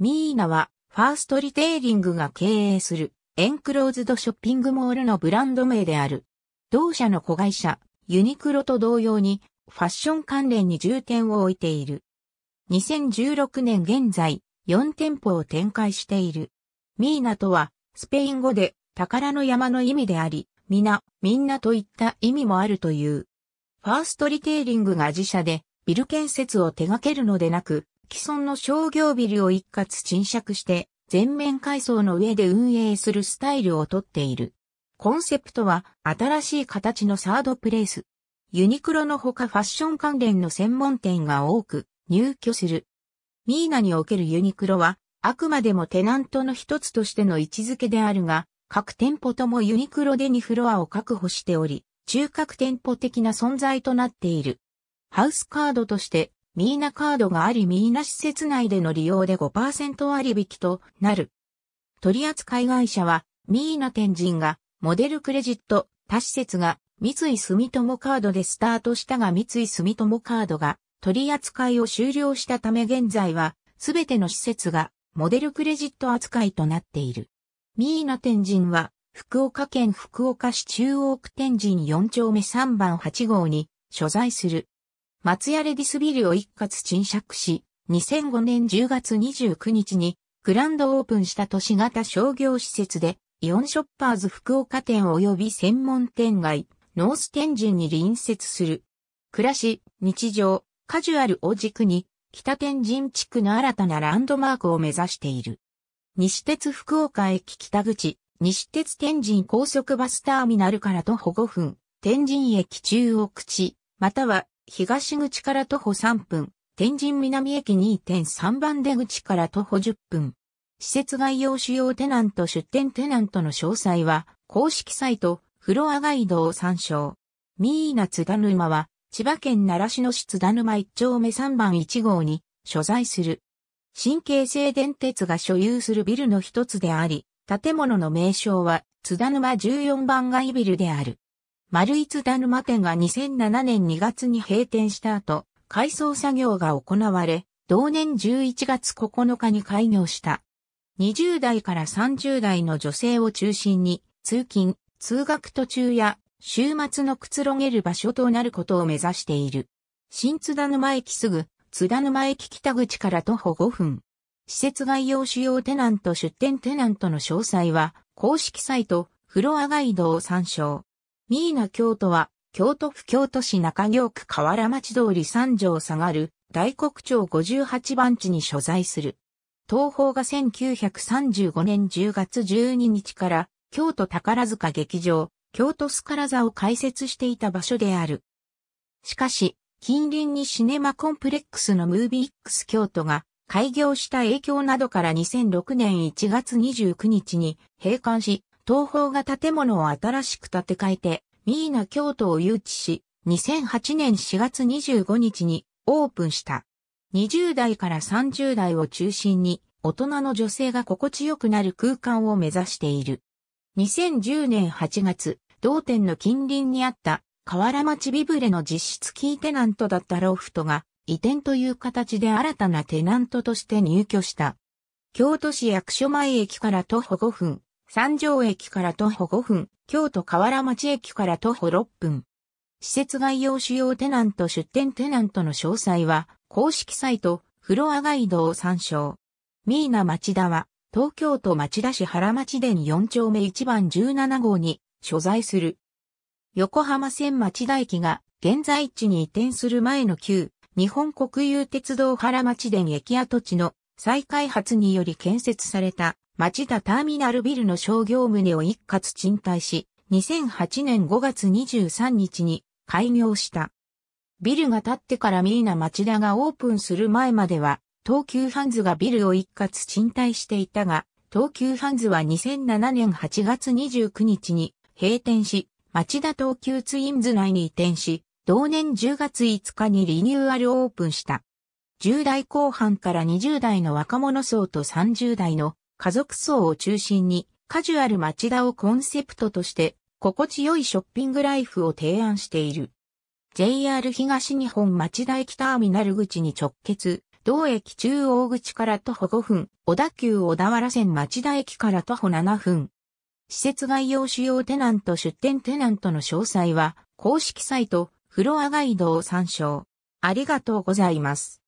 ミーナは、ファーストリテイリングが経営する、エンクローズドショッピングモールのブランド名である。同社の子会社、ユニクロと同様に、ファッション関連に重点を置いている。2016年現在、4店舗を展開している。ミーナとは、スペイン語で、宝の山の意味であり、皆、みんなといった意味もあるという。ファーストリテイリングが自社で、ビル建設を手掛けるのでなく、既存の商業ビルを一括沈借して、全面改装の上で運営するスタイルをとっている。コンセプトは新しい形のサードプレイス。ユニクロのほかファッション関連の専門店が多く入居する。ミーナにおけるユニクロはあくまでもテナントの一つとしての位置づけであるが、各店舗ともユニクロで2フロアを確保しており、中核店舗的な存在となっている。ハウスカードとしてミーナカードがありミーナ施設内での利用で5%割引となる。取扱い会社は、ミーナ天神が、モデルクレジット、他施設が、三井住友カードでスタートしたが三井住友カードが、取扱いを終了したため現在は、すべての施設が、モデルクレジット扱いとなっている。ミーナ天神は、福岡県福岡市中央区天神4丁目3番8号に所在する松屋レディスビルを一括沈借し、2005年10月29日にグランドオープンした都市型商業施設で、イオンショッパーズ福岡店及び専門店街、ノース天神に隣接する。暮らし、日常、カジュアルを軸に、北天神地区の新たなランドマークを目指している。西鉄福岡駅北口、西鉄天神高速バスターミナルから徒歩5分、天神駅中央口、または東口から徒歩3分、天神南駅2.3番出口から徒歩10分。施設概要主要テナント出店テナントの詳細は、公式サイト、フロアガイドを参照。ミーナ津田沼は、千葉県奈良野市津田沼1丁目3番1号に所在する。新京成電鉄が所有するビルの一つであり、建物の名称は津田沼14番街ビルである。丸一だるま店が2007年2月に閉店した後、改装作業が行われ、同年11月9日に開業した。20代から30代の女性を中心に、通勤、通学途中や、週末のくつろげる場所となることを目指している。新津田沼駅すぐ、津田沼駅北口から徒歩5分。施設概要主要テナント出店テナントの詳細は、公式サイト、フロアガイドを参照。ミーナ京都は、京都府京都市中京区河原町通り三条下がる、大黒町58番地に所在する。東宝が1935年10月12日から、京都宝塚劇場、京都スカラ座を開設していた場所である。しかし、近隣にシネマコンプレックスのムービーックス京都が開業した影響などから2006年1月29日に閉館し、東宝が建物を新しく建て替えて、ミーナ京都を誘致し、2008年4月25日にオープンした。20代から30代を中心に、大人の女性が心地よくなる空間を目指している。2010年8月、同店の近隣にあった河原町ビブレの実質キーテナントだったロフトが移転という形で新たなテナントとして入居した。京都市役所前駅から徒歩5分、三条駅から徒歩5分、京都河原町駅から徒歩6分。施設概要主要テナント出店テナントの詳細は、公式サイト、フロアガイドを参照。ミーナ町田は、東京都町田市原町田4丁目1番17号に所在する。横浜線町田駅が現在地に移転する前の旧日本国有鉄道原町田駅跡地の再開発により建設された町田ターミナルビルの商業棟を一括賃貸し、2008年5月23日に開業した。ビルが建ってからミーナ町田がオープンする前までは、東急ハンズがビルを一括賃貸していたが、東急ハンズは2007年8月29日に閉店し、町田東急ツインズ内に移転し、同年10月5日にリニューアルオープンした。10代後半から20代の若者層と30代の家族層を中心にカジュアル町田をコンセプトとして心地よいショッピングライフを提案している。JR 東日本町田駅ターミナル口に直結、同駅中央口から徒歩5分、小田急小田原線町田駅から徒歩7分。施設概要主要テナント出店テナントの詳細は公式サイトフロアガイドを参照。ありがとうございます。